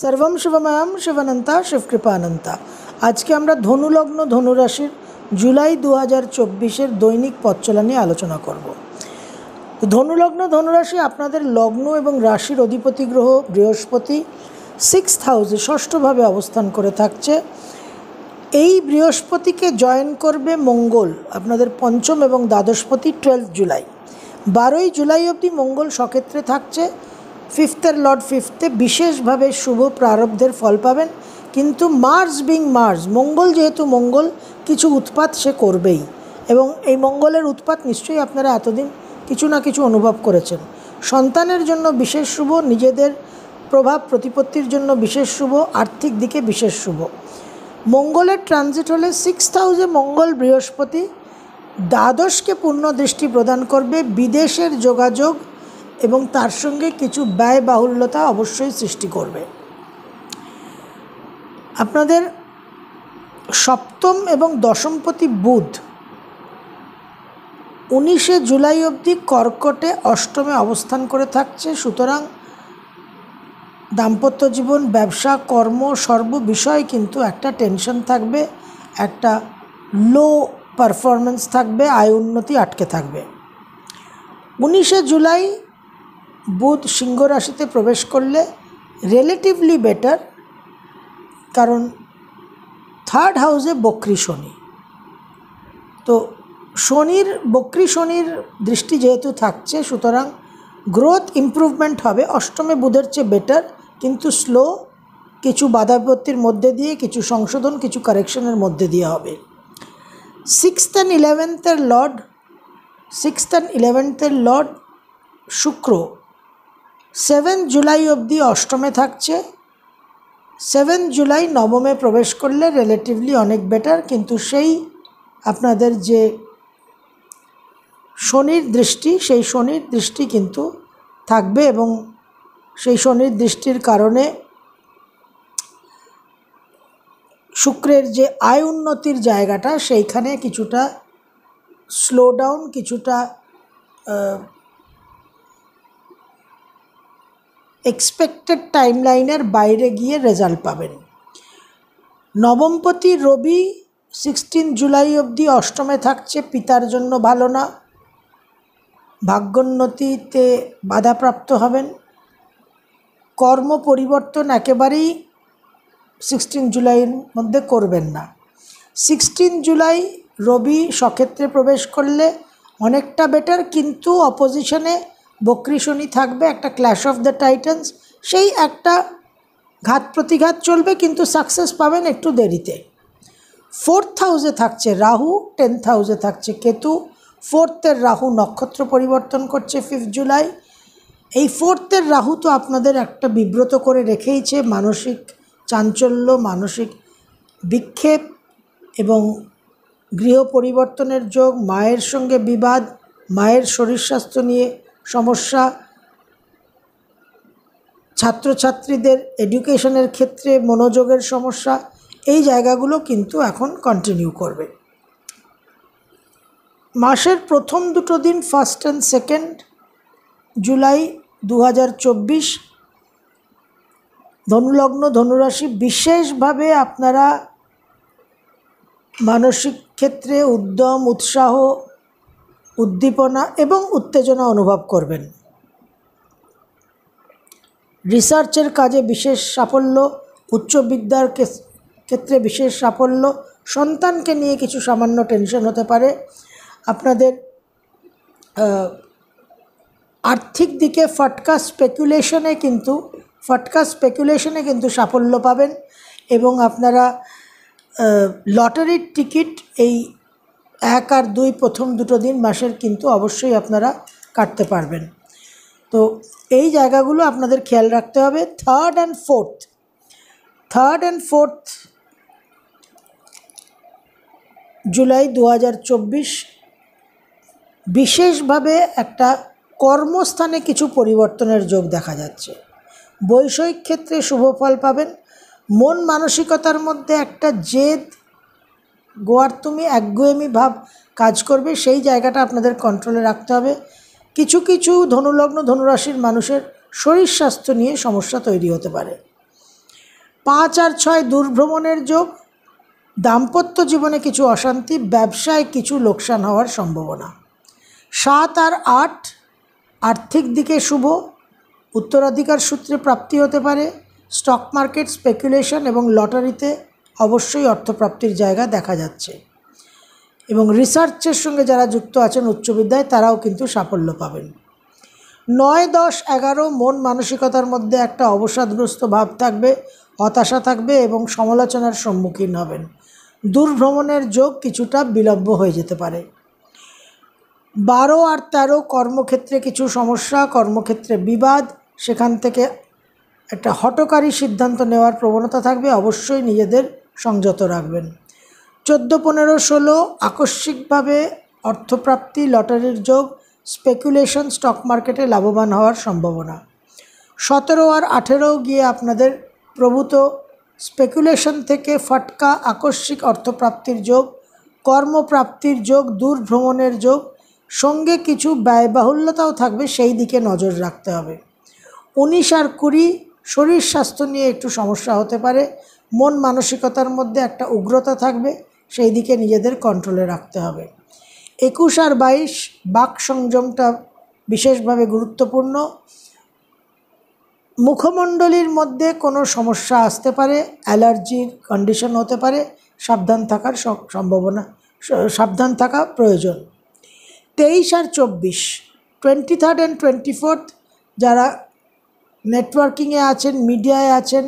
সর্বম শুভময়াম শিবানন্তা শিবকৃপানন্তা আজকে আমরা ধনুলগ্ন ধনুরাশির জুলাই দু হাজার চব্বিশের দৈনিক পথচলা নিয়ে আলোচনা করব ধনুলগ্ন ধনুরাশি আপনাদের লগ্ন এবং রাশির অধিপতি গ্রহ বৃহস্পতি সিক্স হাউসে ষষ্ঠভাবে অবস্থান করে থাকছে এই বৃহস্পতিকে জয়েন করবে মঙ্গল আপনাদের পঞ্চম এবং দ্বাদশপতি টুয়েলভ জুলাই বারোই জুলাই অবধি মঙ্গল সক্ষেত্রে থাকছে ফিফথের লর্ড ফিফথে বিশেষভাবে শুভ প্রারব্ধের ফল পাবেন কিন্তু মার্স বিং মার্স মঙ্গল যেহেতু মঙ্গল কিছু উৎপাত সে করবেই এবং এই মঙ্গলের উৎপাত নিশ্চয়ই আপনারা এতদিন কিছু না কিছু অনুভব করেছেন সন্তানের জন্য বিশেষ শুভ নিজেদের প্রভাব প্রতিপত্তির জন্য বিশেষ শুভ আর্থিক দিকে বিশেষ শুভ মঙ্গলের ট্রানজিট হলে সিক্স হাউসে মঙ্গল বৃহস্পতি দ্বাদশকে পূর্ণ দৃষ্টি প্রদান করবে বিদেশের যোগাযোগ এবং তার সঙ্গে কিছু ব্যয় বাহুল্যতা অবশ্যই সৃষ্টি করবে আপনাদের সপ্তম এবং দশমপতি বুধ উনিশে জুলাই অবধি কর্কটে অষ্টমে অবস্থান করে থাকছে সুতরাং দাম্পত্য জীবন ব্যবসা কর্ম সর্ব বিষয় কিন্তু একটা টেনশন থাকবে একটা লো পারফরমেন্স থাকবে আয় উন্নতি আটকে থাকবে উনিশে জুলাই বুধ সিংহ রাশিতে প্রবেশ করলে রিলেটিভলি বেটার কারণ থার্ড হাউসে বক্রি শনি তো শনির বক্রি শনির দৃষ্টি যেহেতু থাকছে সুতরাং গ্রোথ ইম্প্রুভমেন্ট হবে অষ্টমে বুধের চেয়ে বেটার কিন্তু স্লো কিছু বাধাপত্তির মধ্যে দিয়ে কিছু সংশোধন কিছু কারেকশনের মধ্যে দিয়ে হবে সিক্সথ অ্যান্ড ইলেভেন্থের লর্ড সিক্সথ অ্যান্ড ইলেভেন্থের লর্ড শুক্র সেভেন জুলাই অবধি অষ্টমে থাকছে সেভেন জুলাই নবমে প্রবেশ করলে রিলেটিভলি অনেক বেটার কিন্তু সেই আপনাদের যে শনির দৃষ্টি সেই শনির দৃষ্টি কিন্তু থাকবে এবং সেই শনির দৃষ্টির কারণে শুক্রের যে আয় উন্নতির জায়গাটা সেইখানে কিছুটা স্লো ডাউন কিছুটা এক্সপেক্টেড টাইমলাইনের বাইরে গিয়ে রেজাল্ট পাবেন নবমপতি রবি সিক্সটিন জুলাই অবধি অষ্টমে থাকছে পিতার জন্য ভালো না ভাগ্যোন্নতিতে বাধাপ্রাপ্ত হবেন কর্ম পরিবর্তন একেবারেই সিক্সটিন জুলাইয়ের মধ্যে করবেন না সিক্সটিন জুলাই রবি সক্ষেত্রে প্রবেশ করলে অনেকটা বেটার কিন্তু অপোজিশনে বক্রিশনি থাকবে একটা ক্ল্যাশ অফ দ্য টাইটান্স সেই একটা ঘাত প্রতিঘাত চলবে কিন্তু সাকসেস পাবেন একটু দেরিতে ফোর্থ হাউসে থাকছে রাহু টেন্থ হাউসে থাকছে কেতু ফোর্থের রাহু নক্ষত্র পরিবর্তন করছে ফিফথ জুলাই এই ফোর্থের রাহু তো আপনাদের একটা বিব্রত করে রেখেইছে মানসিক চাঞ্চল্য মানসিক বিক্ষেপ এবং গৃহ পরিবর্তনের যোগ মায়ের সঙ্গে বিবাদ মায়ের শরীর স্বাস্থ্য নিয়ে সমস্যা ছাত্রছাত্রীদের এডুকেশনের ক্ষেত্রে মনোযোগের সমস্যা এই জায়গাগুলো কিন্তু এখন কন্টিনিউ করবে মাসের প্রথম দুটো দিন ফার্স্ট অ্যান্ড সেকেন্ড জুলাই দু ধনুলগ্ন ধনুরাশি বিশেষভাবে আপনারা মানসিক ক্ষেত্রে উদ্যম উৎসাহ উদ্দীপনা এবং উত্তেজনা অনুভব করবেন রিসার্চের কাজে বিশেষ সাফল্য উচ্চ বিদ্যার ক্ষেত্রে বিশেষ সাফল্য সন্তানকে নিয়ে কিছু সামান্য টেনশন হতে পারে আপনাদের আর্থিক দিকে ফটকা স্পেকুলেশনে কিন্তু ফটকা স্পেকুলেশনে কিন্তু সাফল্য পাবেন এবং আপনারা লটারির টিকিট এই এক আর দুই প্রথম দুটো দিন মাসের কিন্তু অবশ্যই আপনারা কাটতে পারবেন তো এই জায়গাগুলো আপনাদের খেয়াল রাখতে হবে third and fourth third and fourth July দু বিশেষভাবে একটা কর্মস্থানে কিছু পরিবর্তনের যোগ দেখা যাচ্ছে বৈষয়িক ক্ষেত্রে শুভ ফল পাবেন মন মানসিকতার মধ্যে একটা জেদ গোয়ার তুমি একগুয়েমি ভাব কাজ করবে সেই জায়গাটা আপনাদের কন্ট্রোলে রাখতে হবে কিছু কিছু ধনুলগ্ন ধনুরাশির মানুষের শরীর স্বাস্থ্য নিয়ে সমস্যা তৈরি হতে পারে পাঁচ আর ছয় দুর্ভ্রমণের যোগ দাম্পত্য জীবনে কিছু অশান্তি ব্যবসায় কিছু লোকসান হওয়ার সম্ভাবনা সাত আর আট আর্থিক দিকে শুভ উত্তরাধিকার সূত্রে প্রাপ্তি হতে পারে স্টক মার্কেট স্পেকুলেশন এবং লটারিতে অবশ্যই অর্থপ্রাপ্তির জায়গা দেখা যাচ্ছে এবং রিসার্চের সঙ্গে যারা যুক্ত আছেন উচ্চবিদ্যায় তারাও কিন্তু সাফল্য পাবেন নয় দশ এগারো মন মানসিকতার মধ্যে একটা অবসাদগ্রস্ত ভাব থাকবে হতাশা থাকবে এবং সমালোচনার সম্মুখীন হবেন দুর্ভ্রমণের যোগ কিছুটা বিলম্ব হয়ে যেতে পারে বারো আর তেরো কর্মক্ষেত্রে কিছু সমস্যা কর্মক্ষেত্রে বিবাদ সেখান থেকে একটা হটকারী সিদ্ধান্ত নেওয়ার প্রবণতা থাকবে অবশ্যই নিজেদের সংযত রাখবেন চোদ্দো পনেরো ষোলো আকস্মিকভাবে অর্থপ্রাপ্তি লটারির যোগ স্পেকুলেশন স্টক মার্কেটে লাভবান হওয়ার সম্ভাবনা সতেরো আর আঠেরো গিয়ে আপনাদের প্রভূত স্পেকুলেশন থেকে ফটকা আকস্মিক অর্থপ্রাপ্তির যোগ কর্মপ্রাপ্তির যোগ দূর ভ্রমণের যোগ সঙ্গে কিছু ব্যয়বাহুল্যতাও থাকবে সেই দিকে নজর রাখতে হবে উনিশ আর কুড়ি শরীর স্বাস্থ্য নিয়ে একটু সমস্যা হতে পারে মন মানসিকতার মধ্যে একটা উগ্রতা থাকবে সেই দিকে নিজেদের কন্ট্রোলে রাখতে হবে একুশ আর বাইশ বাক সংযমটা বিশেষভাবে গুরুত্বপূর্ণ মুখমণ্ডলীর মধ্যে কোনো সমস্যা আসতে পারে অ্যালার্জির কন্ডিশন হতে পারে সাবধান থাকার সম্ভাবনা সাবধান থাকা প্রয়োজন তেইশ আর চব্বিশ twenty third and twenty fourth যারা নেটওয়ার্কিংয়ে আছেন মিডিয়ায় আছেন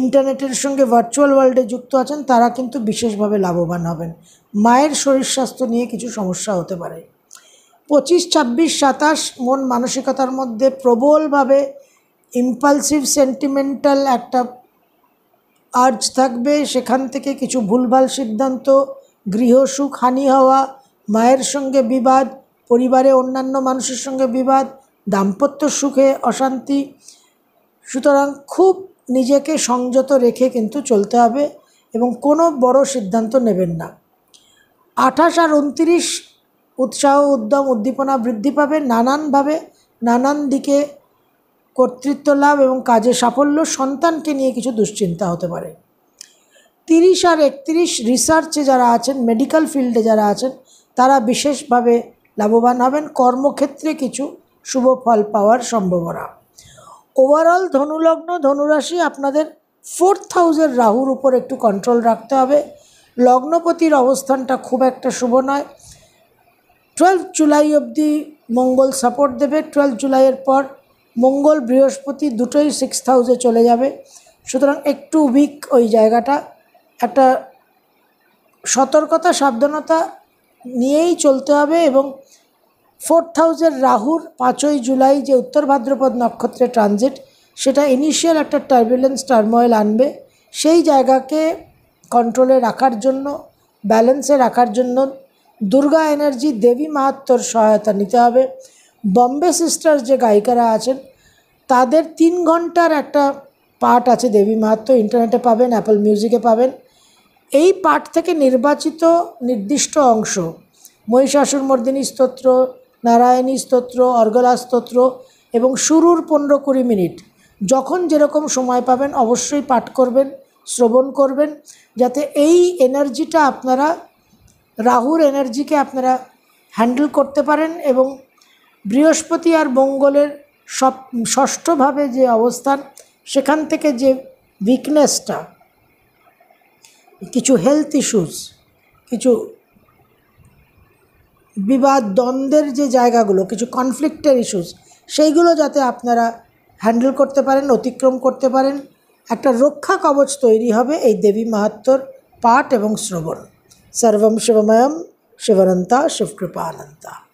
ইন্টারনেটের সঙ্গে ভার্চুয়াল ওয়ার্ল্ডে যুক্ত আছেন তারা কিন্তু বিশেষভাবে লাভবান হবেন মায়ের শরীর স্বাস্থ্য নিয়ে কিছু সমস্যা হতে পারে পঁচিশ ছাব্বিশ সাতাশ মন মানসিকতার মধ্যে প্রবলভাবে ইম্পালসিভ সেন্টিমেন্টাল একটা আর্জ থাকবে সেখান থেকে কিছু ভুলভাল সিদ্ধান্ত গৃহসুখ হানি হওয়া মায়ের সঙ্গে বিবাদ পরিবারে অন্যান্য মানুষের সঙ্গে বিবাদ দাম্পত্য সুখে অশান্তি সুতরাং খুব নিজেকে সংযত রেখে কিন্তু চলতে হবে এবং কোনো বড় সিদ্ধান্ত নেবেন না আঠাশ আর উনত্রিশ উৎসাহ উদ্যম উদ্দীপনা বৃদ্ধি পাবে নানানভাবে নানান দিকে কর্তৃত্ব লাভ এবং কাজে সাফল্য সন্তানকে নিয়ে কিছু দুশ্চিন্তা হতে পারে তিরিশ আর একত্রিশ রিসার্চে যারা আছেন মেডিকেল ফিল্ডে যারা আছেন তারা বিশেষভাবে লাভবান হবেন কর্মক্ষেত্রে কিছু শুভ ফল পাওয়ার সম্ভাবনা ওভারঅল ধনুলগ্ন ধনুরাশি আপনাদের ফোর্থ হাউসের রাহুর উপর একটু কন্ট্রোল রাখতে হবে লগ্নপতির অবস্থানটা খুব একটা শুভ নয় টুয়েলভ জুলাই অবধি মঙ্গল সাপোর্ট দেবে টুয়েলভ জুলাইয়ের পর মঙ্গল বৃহস্পতি দুটোই সিক্স হাউসে চলে যাবে সুতরাং একটু উইক ওই জায়গাটা একটা সতর্কতা সাবধানতা নিয়েই চলতে হবে এবং ফোর্থ হাউসের রাহুর পাঁচই জুলাই যে উত্তর ভাদ্রপদ নক্ষত্রে ট্রানজিট সেটা ইনিশিয়াল একটা টার্বুলেন্স টার্ময়েল আনবে সেই জায়গাকে কন্ট্রোলে রাখার জন্য ব্যালেন্সে রাখার জন্য দুর্গা এনার্জি দেবী মাহাত্মর সহায়তা নিতে হবে বম্বে সিস্টার যে গায়িকারা আছেন তাদের তিন ঘন্টার একটা পার্ট আছে দেবী মাহাত্ম ইন্টারনেটে পাবেন অ্যাপল মিউজিকে পাবেন এই পাঠ থেকে নির্বাচিত নির্দিষ্ট অংশ মহিষাসুর মর্দিনী স্তোত্র নারায়ণী স্তোত্র অর্গলা স্তোত্র এবং শুরুর পনেরো কুড়ি মিনিট যখন যেরকম সময় পাবেন অবশ্যই পাঠ করবেন শ্রবণ করবেন যাতে এই এনার্জিটা আপনারা রাহুর এনার্জিকে আপনারা হ্যান্ডেল করতে পারেন এবং বৃহস্পতি আর মঙ্গলের সব ষষ্ঠভাবে যে অবস্থান সেখান থেকে যে উইকনেসটা কিছু হেলথ ইস্যুস কিছু বিবাদ দ্বন্দ্বের যে জায়গাগুলো কিছু কনফ্লিক্টের ইস্যুস সেইগুলো যাতে আপনারা হ্যান্ডেল করতে পারেন অতিক্রম করতে পারেন একটা রক্ষা কবচ তৈরি হবে এই দেবী মাহাত্মর পাঠ এবং শ্রবণ সর্বম শিবময়ম শিবনন্তা শিবকৃপানন্তা